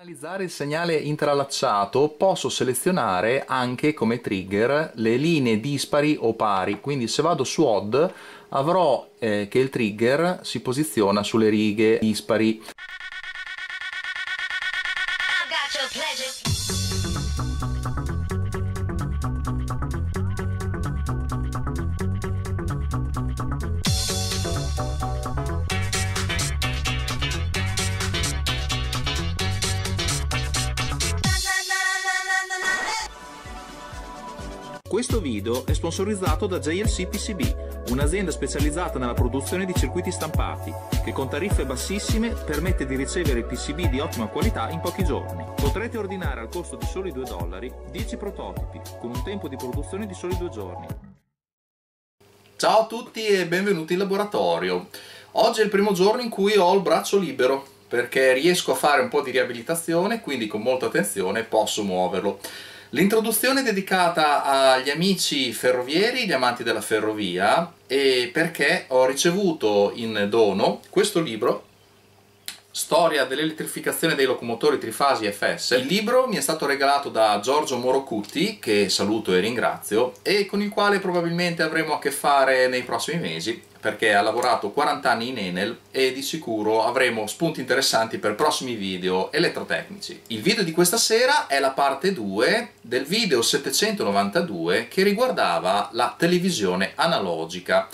analizzare il segnale intralacciato posso selezionare anche come trigger le linee dispari o pari, quindi se vado su odd avrò eh, che il trigger si posiziona sulle righe dispari. sponsorizzato da JLC PCB, un'azienda specializzata nella produzione di circuiti stampati, che con tariffe bassissime permette di ricevere PCB di ottima qualità in pochi giorni. Potrete ordinare al costo di soli 2 dollari 10 prototipi, con un tempo di produzione di soli 2 giorni. Ciao a tutti e benvenuti in laboratorio. Oggi è il primo giorno in cui ho il braccio libero perché riesco a fare un po' di riabilitazione, quindi con molta attenzione posso muoverlo. L'introduzione è dedicata agli amici ferrovieri, gli amanti della ferrovia, e perché ho ricevuto in dono questo libro storia dell'elettrificazione dei locomotori trifasi FS. Il libro mi è stato regalato da Giorgio Morocutti, che saluto e ringrazio, e con il quale probabilmente avremo a che fare nei prossimi mesi, perché ha lavorato 40 anni in Enel e di sicuro avremo spunti interessanti per prossimi video elettrotecnici. Il video di questa sera è la parte 2 del video 792 che riguardava la televisione analogica.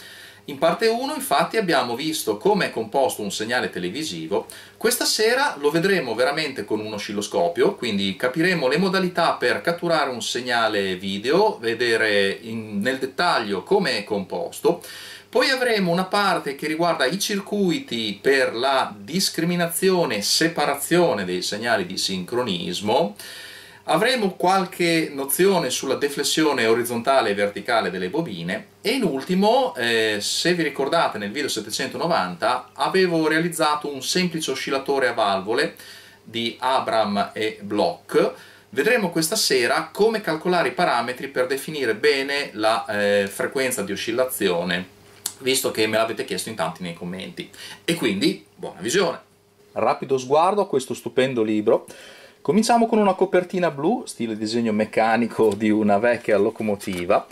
In parte 1 infatti abbiamo visto come è composto un segnale televisivo, questa sera lo vedremo veramente con un oscilloscopio, quindi capiremo le modalità per catturare un segnale video, vedere in, nel dettaglio come è composto, poi avremo una parte che riguarda i circuiti per la discriminazione e separazione dei segnali di sincronismo, Avremo qualche nozione sulla deflessione orizzontale e verticale delle bobine e in ultimo, eh, se vi ricordate nel video 790, avevo realizzato un semplice oscillatore a valvole di Abram e Bloch Vedremo questa sera come calcolare i parametri per definire bene la eh, frequenza di oscillazione, visto che me l'avete chiesto in tanti nei commenti. E quindi, buona visione! Rapido sguardo a questo stupendo libro Cominciamo con una copertina blu, stile disegno meccanico di una vecchia locomotiva.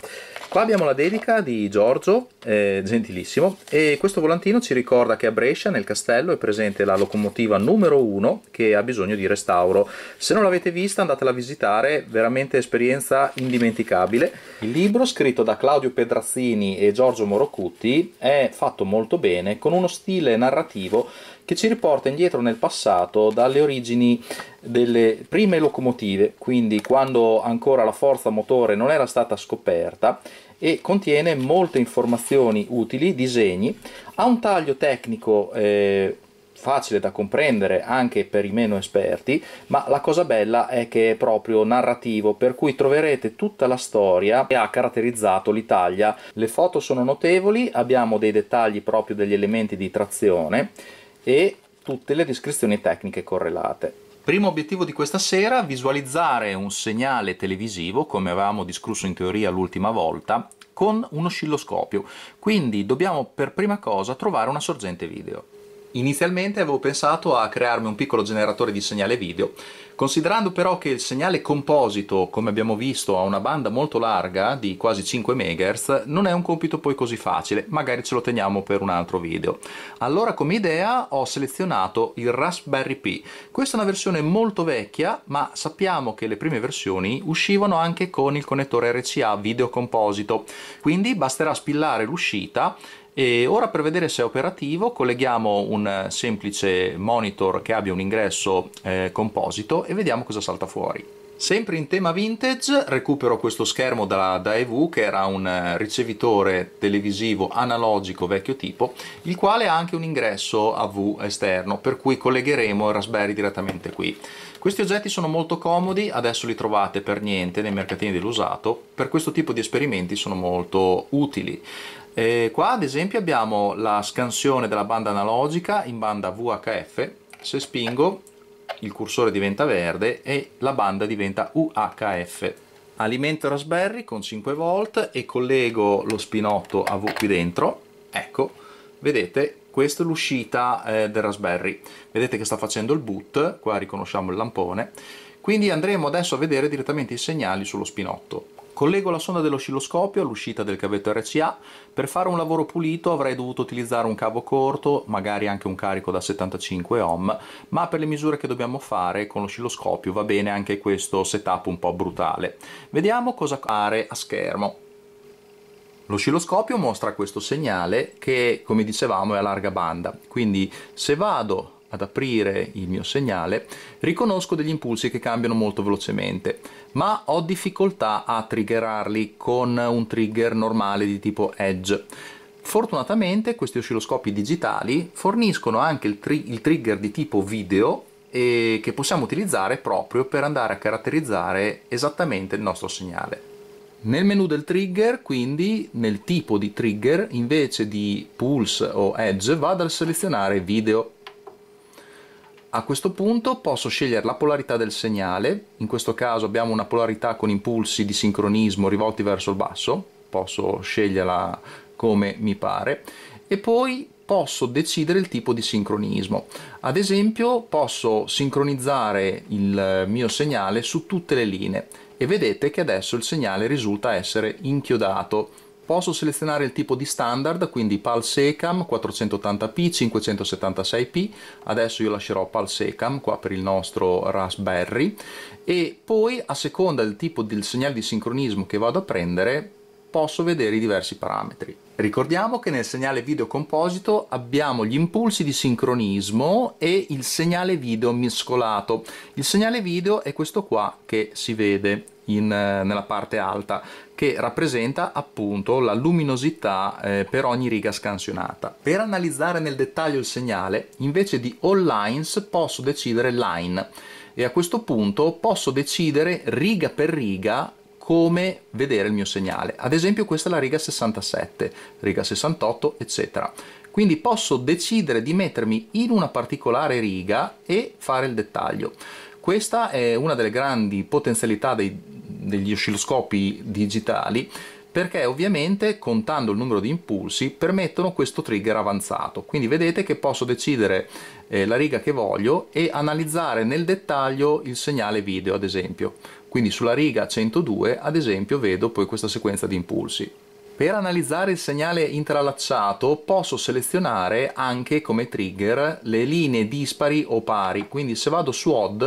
Qua abbiamo la dedica di Giorgio, eh, gentilissimo, e questo volantino ci ricorda che a Brescia, nel castello, è presente la locomotiva numero 1 che ha bisogno di restauro. Se non l'avete vista andatela a visitare, veramente esperienza indimenticabile. Il libro, scritto da Claudio Pedrazzini e Giorgio Morocutti, è fatto molto bene, con uno stile narrativo che ci riporta indietro nel passato dalle origini delle prime locomotive, quindi quando ancora la forza motore non era stata scoperta e contiene molte informazioni utili, disegni, ha un taglio tecnico eh, facile da comprendere anche per i meno esperti, ma la cosa bella è che è proprio narrativo, per cui troverete tutta la storia che ha caratterizzato l'Italia. Le foto sono notevoli, abbiamo dei dettagli proprio degli elementi di trazione, e tutte le descrizioni tecniche correlate. Primo obiettivo di questa sera, visualizzare un segnale televisivo, come avevamo discusso in teoria l'ultima volta, con un oscilloscopio. Quindi dobbiamo per prima cosa trovare una sorgente video. Inizialmente avevo pensato a crearmi un piccolo generatore di segnale video, considerando però che il segnale composito, come abbiamo visto, ha una banda molto larga di quasi 5 MHz, non è un compito poi così facile, magari ce lo teniamo per un altro video. Allora come idea ho selezionato il Raspberry Pi, questa è una versione molto vecchia, ma sappiamo che le prime versioni uscivano anche con il connettore RCA video composito, quindi basterà spillare l'uscita e ora per vedere se è operativo colleghiamo un eh, semplice monitor che abbia un ingresso eh, composito e vediamo cosa salta fuori. Sempre in tema vintage recupero questo schermo da, da, EV che era un eh, ricevitore televisivo analogico vecchio tipo il quale ha anche un ingresso AV esterno per cui collegheremo il Raspberry direttamente qui. Questi oggetti sono molto comodi, adesso li trovate per niente nei mercatini dell'usato, per questo tipo di esperimenti sono molto utili. E qua ad esempio abbiamo la scansione della banda analogica in banda VHF, se spingo il cursore diventa verde e la banda diventa UHF. Alimento Raspberry con 5 volt e collego lo spinotto a V qui dentro, ecco, vedete questa è l'uscita eh, del Raspberry. Vedete che sta facendo il boot, qua riconosciamo il lampone. Quindi andremo adesso a vedere direttamente i segnali sullo spinotto. Collego la sonda dell'oscilloscopio all'uscita del cavetto RCA. Per fare un lavoro pulito avrei dovuto utilizzare un cavo corto, magari anche un carico da 75 ohm, ma per le misure che dobbiamo fare con l'oscilloscopio va bene anche questo setup un po' brutale. Vediamo cosa fare a schermo. L'oscilloscopio mostra questo segnale che, come dicevamo, è a larga banda, quindi se vado ad aprire il mio segnale, riconosco degli impulsi che cambiano molto velocemente, ma ho difficoltà a triggerarli con un trigger normale di tipo Edge. Fortunatamente questi oscilloscopi digitali forniscono anche il, tri il trigger di tipo video che possiamo utilizzare proprio per andare a caratterizzare esattamente il nostro segnale. Nel menu del trigger, quindi nel tipo di trigger, invece di pulse o edge, vado a selezionare video. A questo punto posso scegliere la polarità del segnale, in questo caso abbiamo una polarità con impulsi di sincronismo rivolti verso il basso, posso sceglierla come mi pare, e poi posso decidere il tipo di sincronismo. Ad esempio posso sincronizzare il mio segnale su tutte le linee e vedete che adesso il segnale risulta essere inchiodato. Posso selezionare il tipo di standard, quindi PAL SECAM 480p, 576p, adesso io lascerò PAL SECAM qua per il nostro Raspberry e poi a seconda del tipo del segnale di sincronismo che vado a prendere posso vedere i diversi parametri. Ricordiamo che nel segnale video composito abbiamo gli impulsi di sincronismo e il segnale video miscolato. Il segnale video è questo qua che si vede in, eh, nella parte alta che rappresenta appunto la luminosità eh, per ogni riga scansionata. Per analizzare nel dettaglio il segnale invece di all lines posso decidere line e a questo punto posso decidere riga per riga come vedere il mio segnale. Ad esempio questa è la riga 67, riga 68 eccetera. Quindi posso decidere di mettermi in una particolare riga e fare il dettaglio. Questa è una delle grandi potenzialità dei degli oscilloscopi digitali perché ovviamente contando il numero di impulsi permettono questo trigger avanzato quindi vedete che posso decidere eh, la riga che voglio e analizzare nel dettaglio il segnale video ad esempio quindi sulla riga 102 ad esempio vedo poi questa sequenza di impulsi per analizzare il segnale interallacciato posso selezionare anche come trigger le linee dispari o pari quindi se vado su odd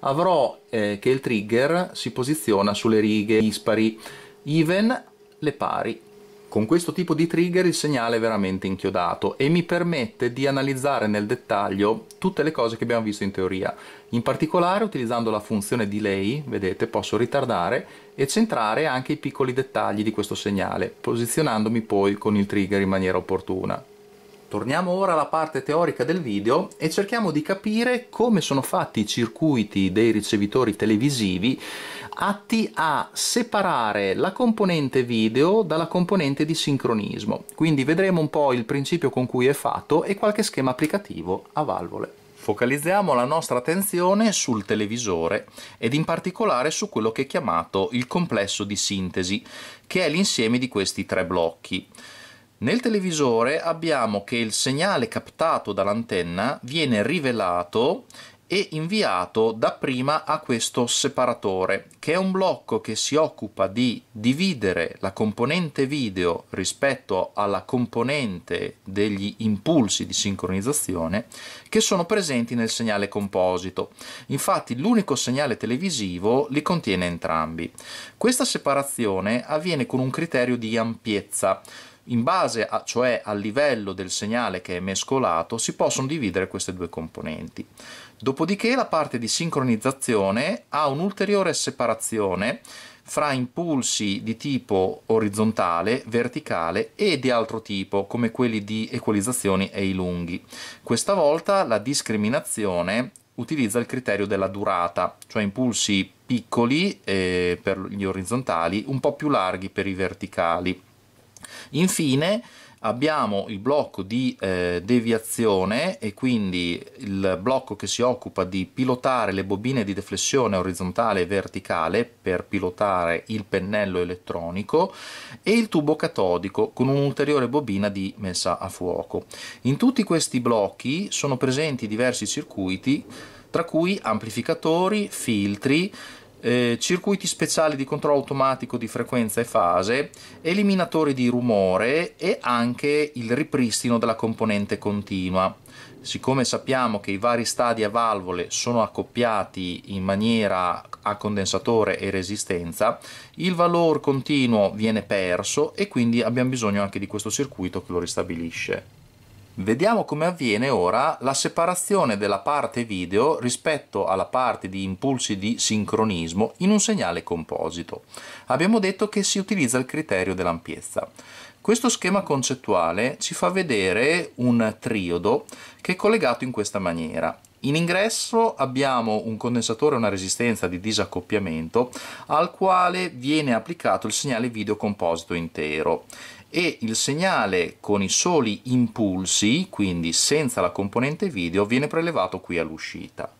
avrò eh, che il trigger si posiziona sulle righe dispari, even le pari. Con questo tipo di trigger il segnale è veramente inchiodato e mi permette di analizzare nel dettaglio tutte le cose che abbiamo visto in teoria. In particolare utilizzando la funzione delay, vedete, posso ritardare e centrare anche i piccoli dettagli di questo segnale, posizionandomi poi con il trigger in maniera opportuna. Torniamo ora alla parte teorica del video e cerchiamo di capire come sono fatti i circuiti dei ricevitori televisivi atti a separare la componente video dalla componente di sincronismo. Quindi vedremo un po' il principio con cui è fatto e qualche schema applicativo a valvole. Focalizziamo la nostra attenzione sul televisore ed in particolare su quello che è chiamato il complesso di sintesi, che è l'insieme di questi tre blocchi. Nel televisore abbiamo che il segnale captato dall'antenna viene rivelato e inviato dapprima a questo separatore, che è un blocco che si occupa di dividere la componente video rispetto alla componente degli impulsi di sincronizzazione che sono presenti nel segnale composito. Infatti l'unico segnale televisivo li contiene entrambi. Questa separazione avviene con un criterio di ampiezza in base a, cioè al livello del segnale che è mescolato si possono dividere queste due componenti. Dopodiché la parte di sincronizzazione ha un'ulteriore separazione fra impulsi di tipo orizzontale, verticale e di altro tipo, come quelli di equalizzazioni e i lunghi. Questa volta la discriminazione utilizza il criterio della durata, cioè impulsi piccoli eh, per gli orizzontali, un po' più larghi per i verticali. Infine abbiamo il blocco di eh, deviazione e quindi il blocco che si occupa di pilotare le bobine di deflessione orizzontale e verticale per pilotare il pennello elettronico e il tubo catodico con un'ulteriore bobina di messa a fuoco. In tutti questi blocchi sono presenti diversi circuiti tra cui amplificatori, filtri, eh, circuiti speciali di controllo automatico di frequenza e fase, eliminatori di rumore e anche il ripristino della componente continua. Siccome sappiamo che i vari stadi a valvole sono accoppiati in maniera a condensatore e resistenza, il valore continuo viene perso e quindi abbiamo bisogno anche di questo circuito che lo ristabilisce. Vediamo come avviene ora la separazione della parte video rispetto alla parte di impulsi di sincronismo in un segnale composito. Abbiamo detto che si utilizza il criterio dell'ampiezza. Questo schema concettuale ci fa vedere un triodo che è collegato in questa maniera. In ingresso abbiamo un condensatore e una resistenza di disaccoppiamento al quale viene applicato il segnale video composito intero e il segnale con i soli impulsi, quindi senza la componente video, viene prelevato qui all'uscita.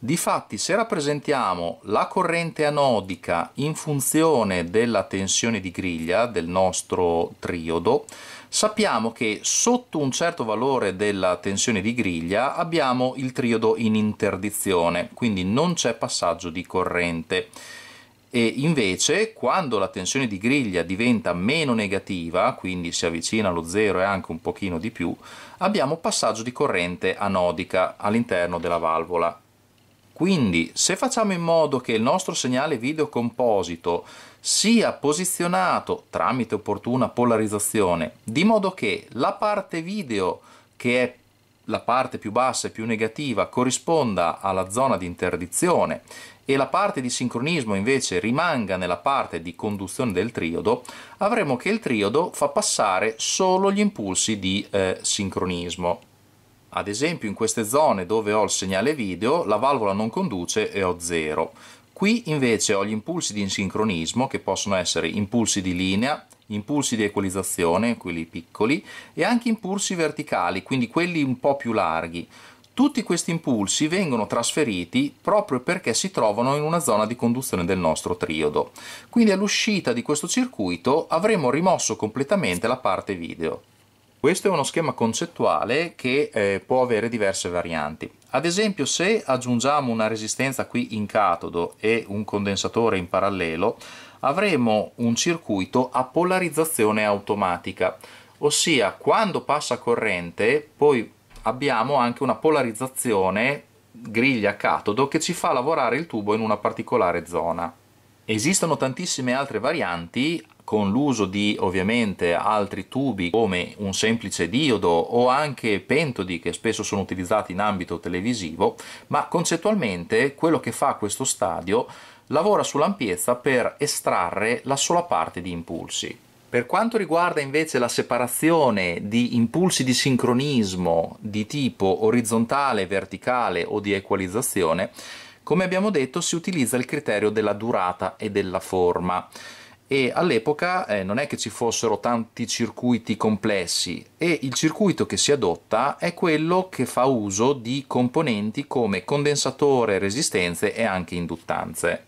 Difatti, se rappresentiamo la corrente anodica in funzione della tensione di griglia del nostro triodo, sappiamo che sotto un certo valore della tensione di griglia abbiamo il triodo in interdizione, quindi non c'è passaggio di corrente e invece quando la tensione di griglia diventa meno negativa, quindi si avvicina allo zero e anche un pochino di più, abbiamo passaggio di corrente anodica all'interno della valvola. Quindi se facciamo in modo che il nostro segnale video composito sia posizionato tramite opportuna polarizzazione, di modo che la parte video che è la parte più bassa e più negativa corrisponda alla zona di interdizione e la parte di sincronismo invece rimanga nella parte di conduzione del triodo, avremo che il triodo fa passare solo gli impulsi di eh, sincronismo. Ad esempio in queste zone dove ho il segnale video la valvola non conduce e ho zero. Qui invece ho gli impulsi di sincronismo che possono essere impulsi di linea, impulsi di equalizzazione, quelli piccoli, e anche impulsi verticali, quindi quelli un po' più larghi. Tutti questi impulsi vengono trasferiti proprio perché si trovano in una zona di conduzione del nostro triodo. Quindi all'uscita di questo circuito avremo rimosso completamente la parte video. Questo è uno schema concettuale che eh, può avere diverse varianti. Ad esempio se aggiungiamo una resistenza qui in catodo e un condensatore in parallelo, avremo un circuito a polarizzazione automatica, ossia quando passa corrente poi abbiamo anche una polarizzazione griglia catodo che ci fa lavorare il tubo in una particolare zona. Esistono tantissime altre varianti con l'uso di ovviamente altri tubi come un semplice diodo o anche pentodi che spesso sono utilizzati in ambito televisivo, ma concettualmente quello che fa questo stadio lavora sull'ampiezza per estrarre la sola parte di impulsi. Per quanto riguarda invece la separazione di impulsi di sincronismo di tipo orizzontale, verticale o di equalizzazione, come abbiamo detto si utilizza il criterio della durata e della forma e all'epoca eh, non è che ci fossero tanti circuiti complessi e il circuito che si adotta è quello che fa uso di componenti come condensatore, resistenze e anche induttanze.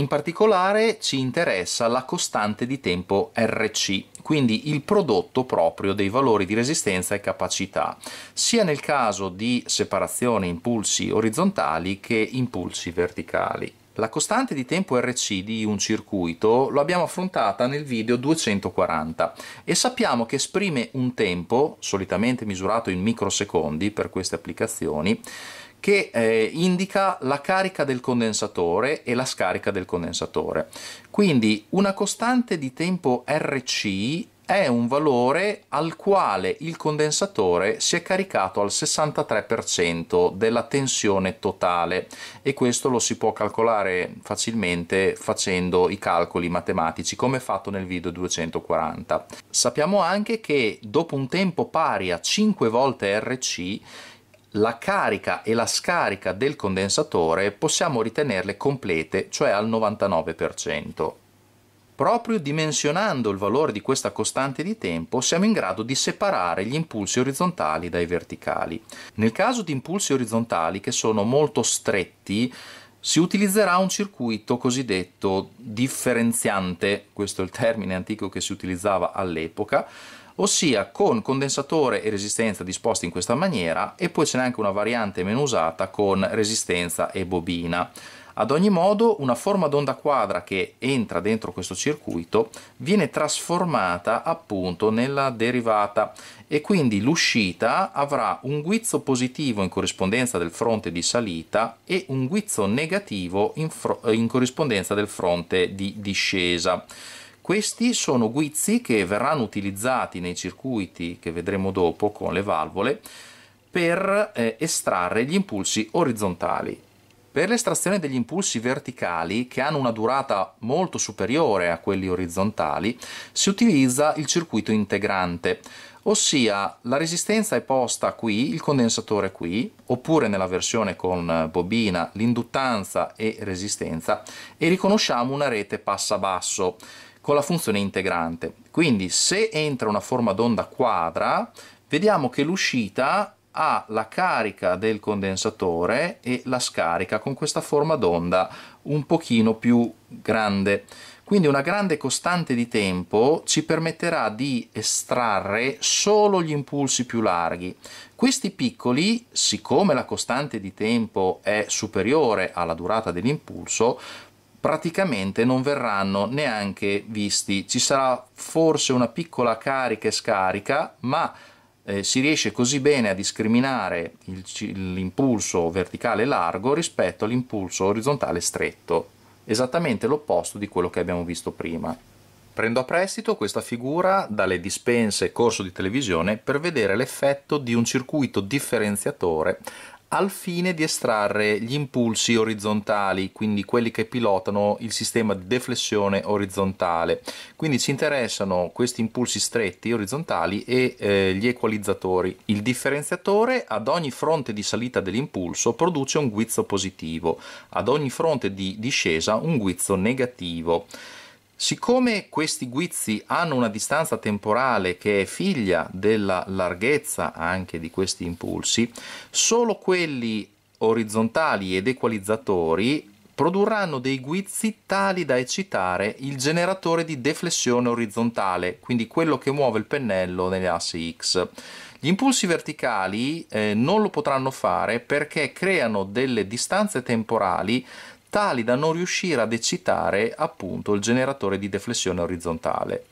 In particolare ci interessa la costante di tempo RC, quindi il prodotto proprio dei valori di resistenza e capacità, sia nel caso di separazione impulsi orizzontali che impulsi verticali. La costante di tempo RC di un circuito lo abbiamo affrontata nel video 240 e sappiamo che esprime un tempo, solitamente misurato in microsecondi per queste applicazioni, che eh, indica la carica del condensatore e la scarica del condensatore. Quindi una costante di tempo Rc è un valore al quale il condensatore si è caricato al 63% della tensione totale e questo lo si può calcolare facilmente facendo i calcoli matematici come fatto nel video 240. Sappiamo anche che dopo un tempo pari a 5 volte Rc la carica e la scarica del condensatore possiamo ritenerle complete, cioè al 99%. Proprio dimensionando il valore di questa costante di tempo siamo in grado di separare gli impulsi orizzontali dai verticali. Nel caso di impulsi orizzontali che sono molto stretti, si utilizzerà un circuito cosiddetto differenziante, questo è il termine antico che si utilizzava all'epoca, ossia con condensatore e resistenza disposti in questa maniera e poi ce n'è anche una variante meno usata con resistenza e bobina. Ad ogni modo, una forma d'onda quadra che entra dentro questo circuito viene trasformata appunto nella derivata e quindi l'uscita avrà un guizzo positivo in corrispondenza del fronte di salita e un guizzo negativo in, in corrispondenza del fronte di discesa. Questi sono guizzi che verranno utilizzati nei circuiti che vedremo dopo con le valvole per eh, estrarre gli impulsi orizzontali per l'estrazione degli impulsi verticali, che hanno una durata molto superiore a quelli orizzontali, si utilizza il circuito integrante, ossia la resistenza è posta qui, il condensatore qui, oppure nella versione con bobina l'induttanza e resistenza, e riconosciamo una rete passa-basso con la funzione integrante. Quindi se entra una forma d'onda quadra, vediamo che l'uscita ha la carica del condensatore e la scarica con questa forma d'onda un pochino più grande. Quindi una grande costante di tempo ci permetterà di estrarre solo gli impulsi più larghi. Questi piccoli, siccome la costante di tempo è superiore alla durata dell'impulso, praticamente non verranno neanche visti. Ci sarà forse una piccola carica e scarica, ma eh, si riesce così bene a discriminare l'impulso verticale largo rispetto all'impulso orizzontale stretto, esattamente l'opposto di quello che abbiamo visto prima. Prendo a prestito questa figura dalle dispense corso di televisione per vedere l'effetto di un circuito differenziatore al fine di estrarre gli impulsi orizzontali, quindi quelli che pilotano il sistema di deflessione orizzontale. Quindi ci interessano questi impulsi stretti orizzontali e eh, gli equalizzatori. Il differenziatore ad ogni fronte di salita dell'impulso produce un guizzo positivo, ad ogni fronte di discesa un guizzo negativo. Siccome questi guizzi hanno una distanza temporale che è figlia della larghezza anche di questi impulsi, solo quelli orizzontali ed equalizzatori produrranno dei guizzi tali da eccitare il generatore di deflessione orizzontale, quindi quello che muove il pennello nelle assi X. Gli impulsi verticali eh, non lo potranno fare perché creano delle distanze temporali tali da non riuscire ad eccitare appunto il generatore di deflessione orizzontale.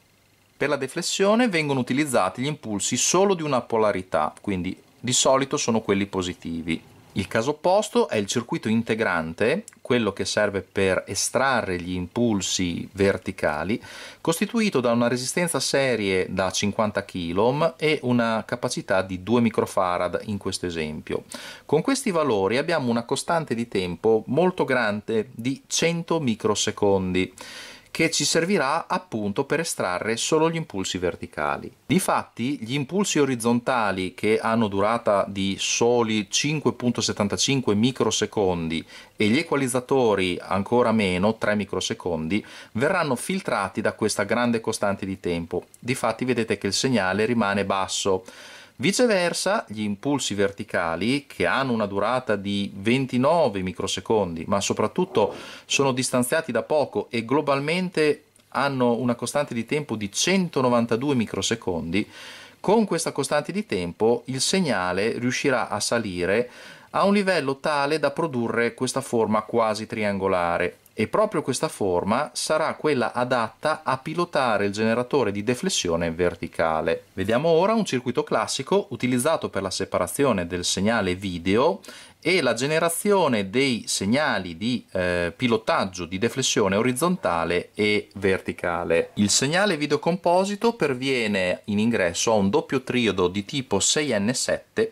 Per la deflessione vengono utilizzati gli impulsi solo di una polarità, quindi di solito sono quelli positivi. Il caso opposto è il circuito integrante, quello che serve per estrarre gli impulsi verticali, costituito da una resistenza serie da 50 kΩ e una capacità di 2 microfarad in questo esempio. Con questi valori abbiamo una costante di tempo molto grande di 100 microsecondi che ci servirà appunto per estrarre solo gli impulsi verticali. Difatti gli impulsi orizzontali che hanno durata di soli 5.75 microsecondi e gli equalizzatori ancora meno 3 microsecondi verranno filtrati da questa grande costante di tempo. Difatti vedete che il segnale rimane basso Viceversa, gli impulsi verticali, che hanno una durata di 29 microsecondi, ma soprattutto sono distanziati da poco e globalmente hanno una costante di tempo di 192 microsecondi, con questa costante di tempo il segnale riuscirà a salire a un livello tale da produrre questa forma quasi triangolare e proprio questa forma sarà quella adatta a pilotare il generatore di deflessione verticale. Vediamo ora un circuito classico utilizzato per la separazione del segnale video e la generazione dei segnali di eh, pilotaggio di deflessione orizzontale e verticale. Il segnale video composito perviene in ingresso a un doppio triodo di tipo 6N7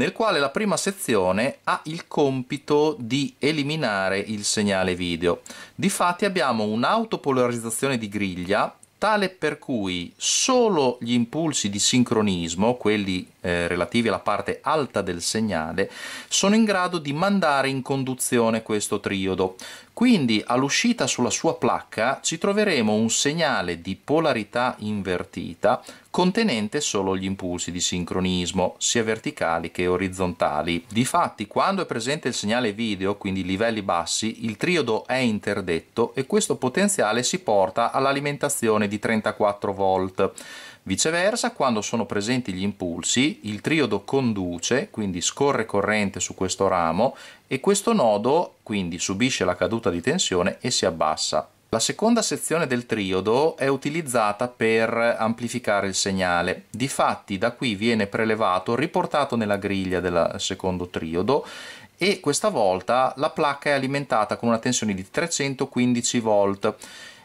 nel quale la prima sezione ha il compito di eliminare il segnale video. Difatti abbiamo un'autopolarizzazione di griglia tale per cui solo gli impulsi di sincronismo, quelli eh, relativi alla parte alta del segnale, sono in grado di mandare in conduzione questo triodo. Quindi all'uscita sulla sua placca ci troveremo un segnale di polarità invertita contenente solo gli impulsi di sincronismo, sia verticali che orizzontali. Difatti, quando è presente il segnale video, quindi livelli bassi, il triodo è interdetto e questo potenziale si porta all'alimentazione di 34 volt Viceversa, quando sono presenti gli impulsi, il triodo conduce, quindi scorre corrente su questo ramo e questo nodo quindi subisce la caduta di tensione e si abbassa. La seconda sezione del triodo è utilizzata per amplificare il segnale. Difatti da qui viene prelevato, riportato nella griglia del secondo triodo e questa volta la placca è alimentata con una tensione di 315 volt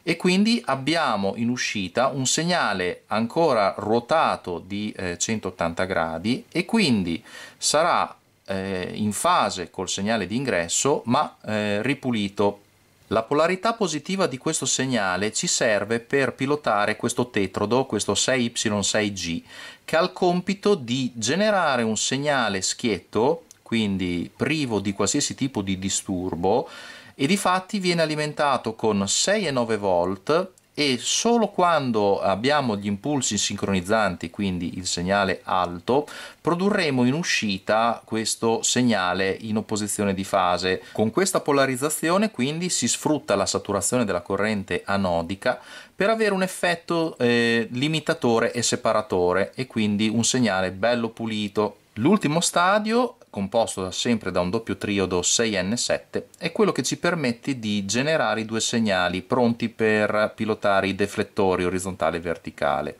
e quindi abbiamo in uscita un segnale ancora ruotato di eh, 180 gradi e quindi sarà eh, in fase col segnale di ingresso ma eh, ripulito. La polarità positiva di questo segnale ci serve per pilotare questo tetrodo, questo 6Y6G, che ha il compito di generare un segnale schietto, quindi privo di qualsiasi tipo di disturbo, e di fatti viene alimentato con 6 e 9 volt e solo quando abbiamo gli impulsi sincronizzanti, quindi il segnale alto, produrremo in uscita questo segnale in opposizione di fase. Con questa polarizzazione quindi si sfrutta la saturazione della corrente anodica per avere un effetto eh, limitatore e separatore e quindi un segnale bello pulito. L'ultimo stadio composto sempre da un doppio triodo 6N7, è quello che ci permette di generare i due segnali pronti per pilotare i deflettori orizzontale e verticale.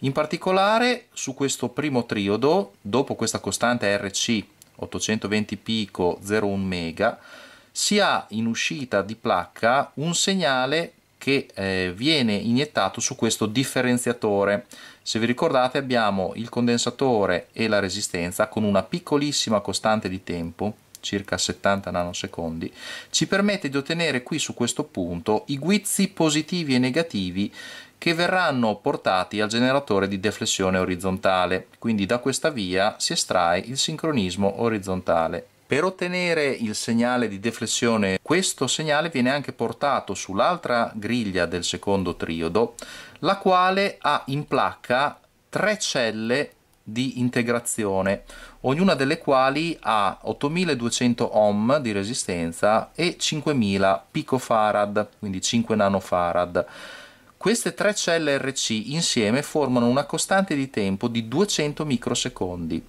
In particolare su questo primo triodo, dopo questa costante RC 820 pico 0,1 mega, si ha in uscita di placca un segnale che eh, viene iniettato su questo differenziatore. Se vi ricordate abbiamo il condensatore e la resistenza con una piccolissima costante di tempo circa 70 nanosecondi, ci permette di ottenere qui su questo punto i guizzi positivi e negativi che verranno portati al generatore di deflessione orizzontale, quindi da questa via si estrae il sincronismo orizzontale. Per ottenere il segnale di deflessione, questo segnale viene anche portato sull'altra griglia del secondo triodo, la quale ha in placca tre celle di integrazione, ognuna delle quali ha 8200 ohm di resistenza e 5000 picofarad, quindi 5 nanofarad. Queste tre celle RC insieme formano una costante di tempo di 200 microsecondi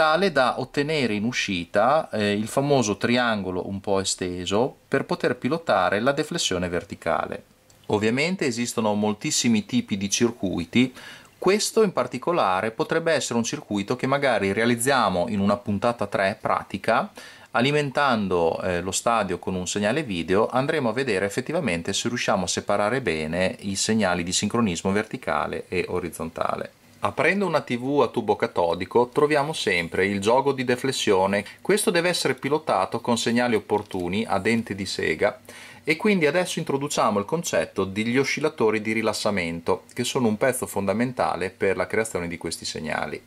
tale da ottenere in uscita eh, il famoso triangolo un po' esteso per poter pilotare la deflessione verticale. Ovviamente esistono moltissimi tipi di circuiti, questo in particolare potrebbe essere un circuito che magari realizziamo in una puntata 3 pratica, alimentando eh, lo stadio con un segnale video andremo a vedere effettivamente se riusciamo a separare bene i segnali di sincronismo verticale e orizzontale. Aprendo una TV a tubo catodico troviamo sempre il gioco di deflessione, questo deve essere pilotato con segnali opportuni a dente di sega e quindi adesso introduciamo il concetto degli oscillatori di rilassamento che sono un pezzo fondamentale per la creazione di questi segnali.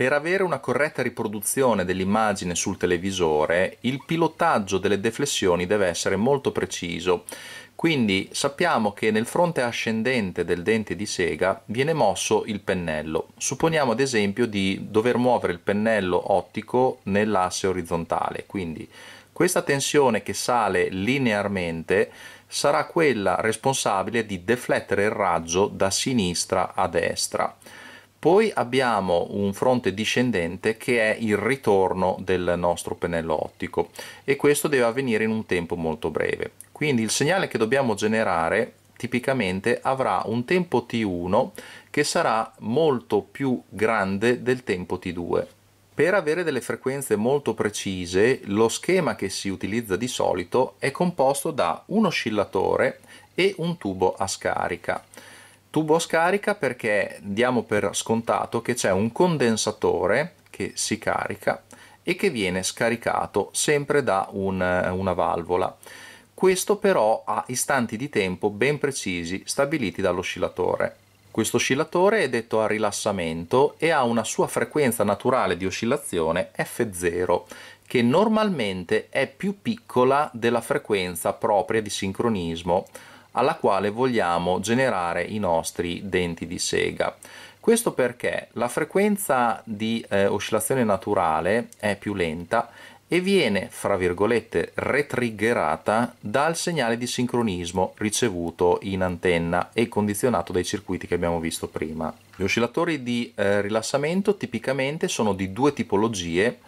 Per avere una corretta riproduzione dell'immagine sul televisore, il pilotaggio delle deflessioni deve essere molto preciso. Quindi sappiamo che nel fronte ascendente del dente di sega viene mosso il pennello. Supponiamo ad esempio di dover muovere il pennello ottico nell'asse orizzontale, quindi questa tensione che sale linearmente sarà quella responsabile di deflettere il raggio da sinistra a destra. Poi abbiamo un fronte discendente che è il ritorno del nostro pennello ottico e questo deve avvenire in un tempo molto breve. Quindi il segnale che dobbiamo generare tipicamente avrà un tempo T1 che sarà molto più grande del tempo T2. Per avere delle frequenze molto precise, lo schema che si utilizza di solito è composto da un oscillatore e un tubo a scarica. Tubo a scarica perché diamo per scontato che c'è un condensatore che si carica e che viene scaricato sempre da un, una valvola questo però ha istanti di tempo ben precisi stabiliti dall'oscillatore. Questo oscillatore è detto a rilassamento e ha una sua frequenza naturale di oscillazione F0, che normalmente è più piccola della frequenza propria di sincronismo, alla quale vogliamo generare i nostri denti di sega. Questo perché la frequenza di eh, oscillazione naturale è più lenta e viene, fra virgolette, retriggerata dal segnale di sincronismo ricevuto in antenna e condizionato dai circuiti che abbiamo visto prima. Gli oscillatori di eh, rilassamento tipicamente sono di due tipologie,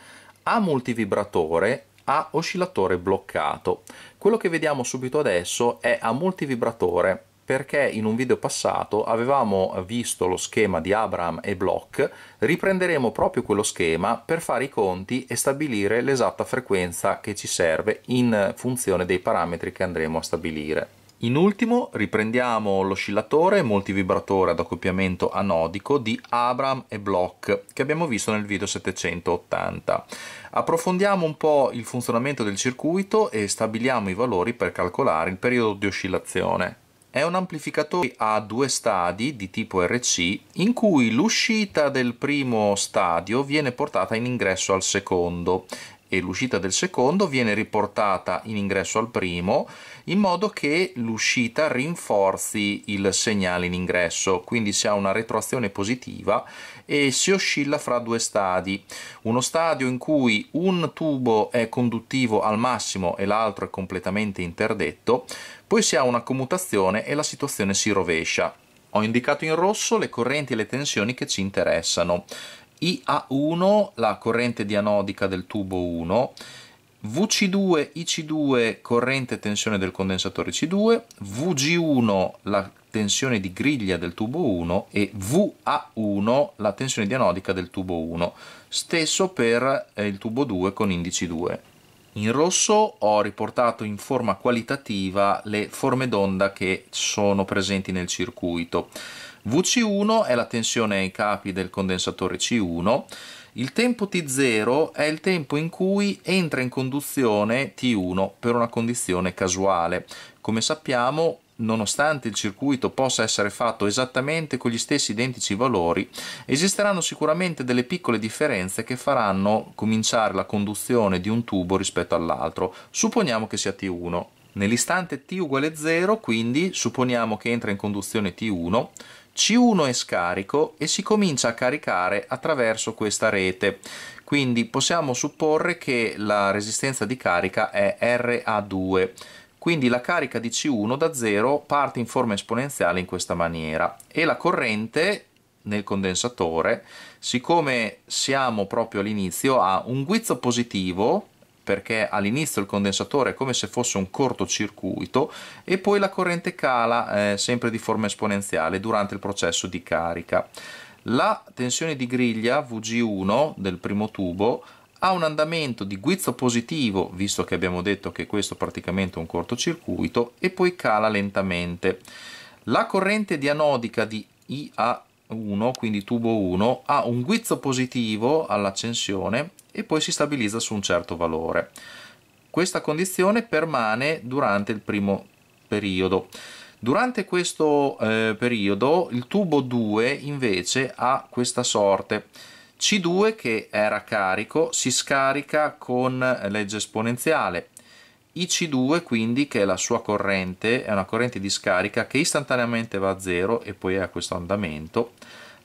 a multivibratore a oscillatore bloccato. Quello che vediamo subito adesso è a multivibratore perché in un video passato avevamo visto lo schema di Abraham e Bloch, riprenderemo proprio quello schema per fare i conti e stabilire l'esatta frequenza che ci serve in funzione dei parametri che andremo a stabilire. In ultimo riprendiamo l'oscillatore multivibratore ad accoppiamento anodico di Abram e Bloch che abbiamo visto nel video 780. Approfondiamo un po' il funzionamento del circuito e stabiliamo i valori per calcolare il periodo di oscillazione è un amplificatore a due stadi di tipo RC in cui l'uscita del primo stadio viene portata in ingresso al secondo e l'uscita del secondo viene riportata in ingresso al primo in modo che l'uscita rinforzi il segnale in ingresso, quindi si ha una retroazione positiva e si oscilla fra due stadi, uno stadio in cui un tubo è conduttivo al massimo e l'altro è completamente interdetto, poi si ha una commutazione e la situazione si rovescia. Ho indicato in rosso le correnti e le tensioni che ci interessano. IA1 la corrente di anodica del tubo 1, VC2, IC2 corrente tensione del condensatore C2, VG1 la tensione di griglia del tubo 1 e VA1 la tensione di anodica del tubo 1, stesso per eh, il tubo 2 con indici 2. In rosso ho riportato in forma qualitativa le forme d'onda che sono presenti nel circuito. VC1 è la tensione ai capi del condensatore C1, il tempo T0 è il tempo in cui entra in conduzione T1 per una condizione casuale. Come sappiamo, nonostante il circuito possa essere fatto esattamente con gli stessi identici valori, esisteranno sicuramente delle piccole differenze che faranno cominciare la conduzione di un tubo rispetto all'altro. Supponiamo che sia T1. Nell'istante t uguale 0, quindi supponiamo che entra in conduzione T1, c1 è scarico e si comincia a caricare attraverso questa rete quindi possiamo supporre che la resistenza di carica è RA2 quindi la carica di C1 da 0 parte in forma esponenziale in questa maniera e la corrente nel condensatore siccome siamo proprio all'inizio ha un guizzo positivo perché all'inizio il condensatore è come se fosse un cortocircuito e poi la corrente cala eh, sempre di forma esponenziale durante il processo di carica. La tensione di griglia VG1 del primo tubo ha un andamento di guizzo positivo, visto che abbiamo detto che questo è praticamente un cortocircuito, e poi cala lentamente. La corrente di anodica di IA 1, quindi tubo 1, ha un guizzo positivo all'accensione e poi si stabilizza su un certo valore. Questa condizione permane durante il primo periodo. Durante questo eh, periodo il tubo 2 invece ha questa sorte. C2 che era carico si scarica con legge esponenziale, IC2 quindi che è la sua corrente, è una corrente di scarica che istantaneamente va a zero e poi è a questo andamento.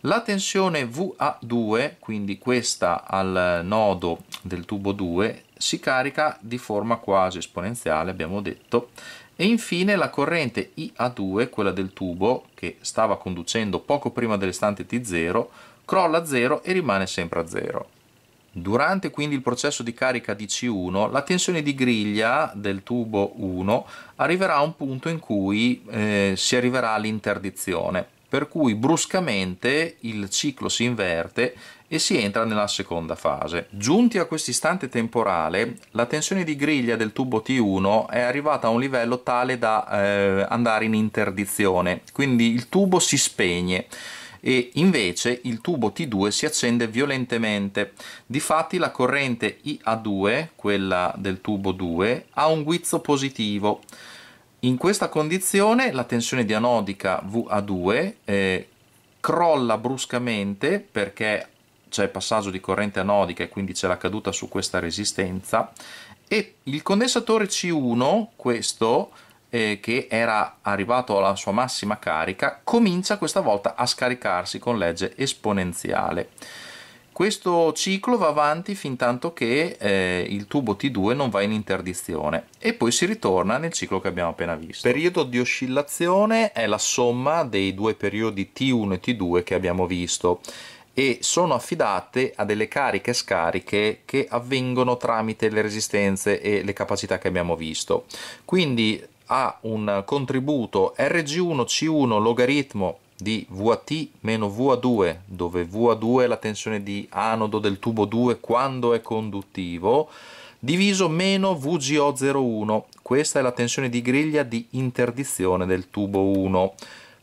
La tensione VA2, quindi questa al nodo del tubo 2, si carica di forma quasi esponenziale, abbiamo detto, e infine la corrente IA2, quella del tubo, che stava conducendo poco prima dell'istante T0, crolla a zero e rimane sempre a zero. Durante quindi il processo di carica di C1 la tensione di griglia del tubo 1 arriverà a un punto in cui eh, si arriverà all'interdizione, per cui bruscamente il ciclo si inverte e si entra nella seconda fase. Giunti a questo istante temporale, la tensione di griglia del tubo T1 è arrivata a un livello tale da eh, andare in interdizione, quindi il tubo si spegne e invece il tubo T2 si accende violentemente. Difatti la corrente IA2, quella del tubo 2, ha un guizzo positivo. In questa condizione la tensione dianodica VA2 eh, crolla bruscamente perché c'è passaggio di corrente anodica e quindi c'è la caduta su questa resistenza e il condensatore C1, questo, eh, che era arrivato alla sua massima carica comincia questa volta a scaricarsi con legge esponenziale. Questo ciclo va avanti fin tanto che eh, il tubo T2 non va in interdizione e poi si ritorna nel ciclo che abbiamo appena visto. Il periodo di oscillazione è la somma dei due periodi T1 e T2 che abbiamo visto e sono affidate a delle cariche scariche che avvengono tramite le resistenze e le capacità che abbiamo visto. Quindi ha un contributo Rg1C1 logaritmo di VAT meno VA2, dove VA2 è la tensione di anodo del tubo 2 quando è conduttivo, diviso meno VGO01, questa è la tensione di griglia di interdizione del tubo 1,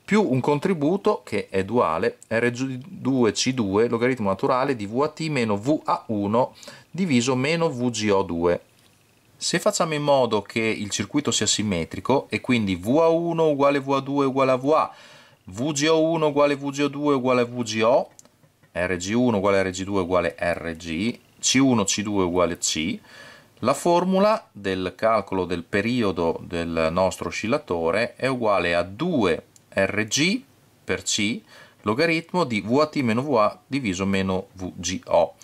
più un contributo che è duale Rg2C2 logaritmo naturale di VAT meno VA1 diviso meno VGO2. Se facciamo in modo che il circuito sia simmetrico e quindi VA1 uguale VA2 uguale a VA, VGO1 uguale VGO2 uguale a VGO, RG1 uguale RG2 uguale RG, C1 C2 uguale C, la formula del calcolo del periodo del nostro oscillatore è uguale a 2 Rg per C logaritmo di VAT VA diviso meno VGO.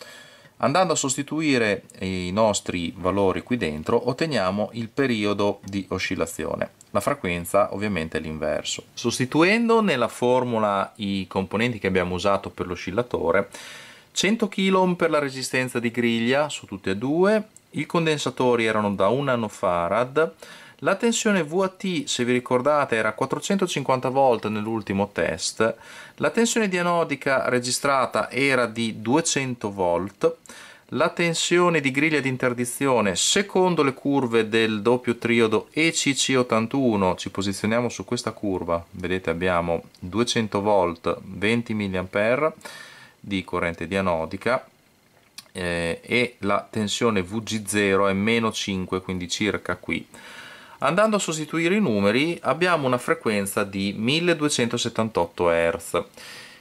Andando a sostituire i nostri valori qui dentro otteniamo il periodo di oscillazione, la frequenza ovviamente è l'inverso. Sostituendo nella formula i componenti che abbiamo usato per l'oscillatore, 100 kΩ per la resistenza di griglia su tutte e due, i condensatori erano da 1 nanofarad, la tensione VAT, se vi ricordate, era 450 volt nell'ultimo test, la tensione di anodica registrata era di 200 volt, la tensione di griglia di interdizione secondo le curve del doppio triodo ECC81 ci posizioniamo su questa curva vedete abbiamo 200 volt 20 mA di corrente dianodica eh, e la tensione VG0 è meno 5 quindi circa qui Andando a sostituire i numeri abbiamo una frequenza di 1278 Hz.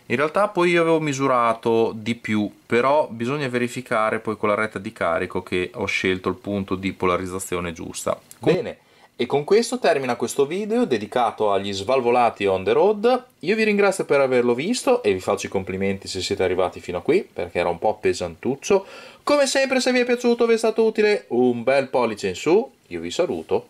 In realtà poi io avevo misurato di più, però bisogna verificare poi con la retta di carico che ho scelto il punto di polarizzazione giusta. Com Bene, e con questo termina questo video dedicato agli svalvolati on the road. Io vi ringrazio per averlo visto e vi faccio i complimenti se siete arrivati fino a qui, perché era un po' pesantuccio. Come sempre se vi è piaciuto, vi è stato utile, un bel pollice in su. Io vi saluto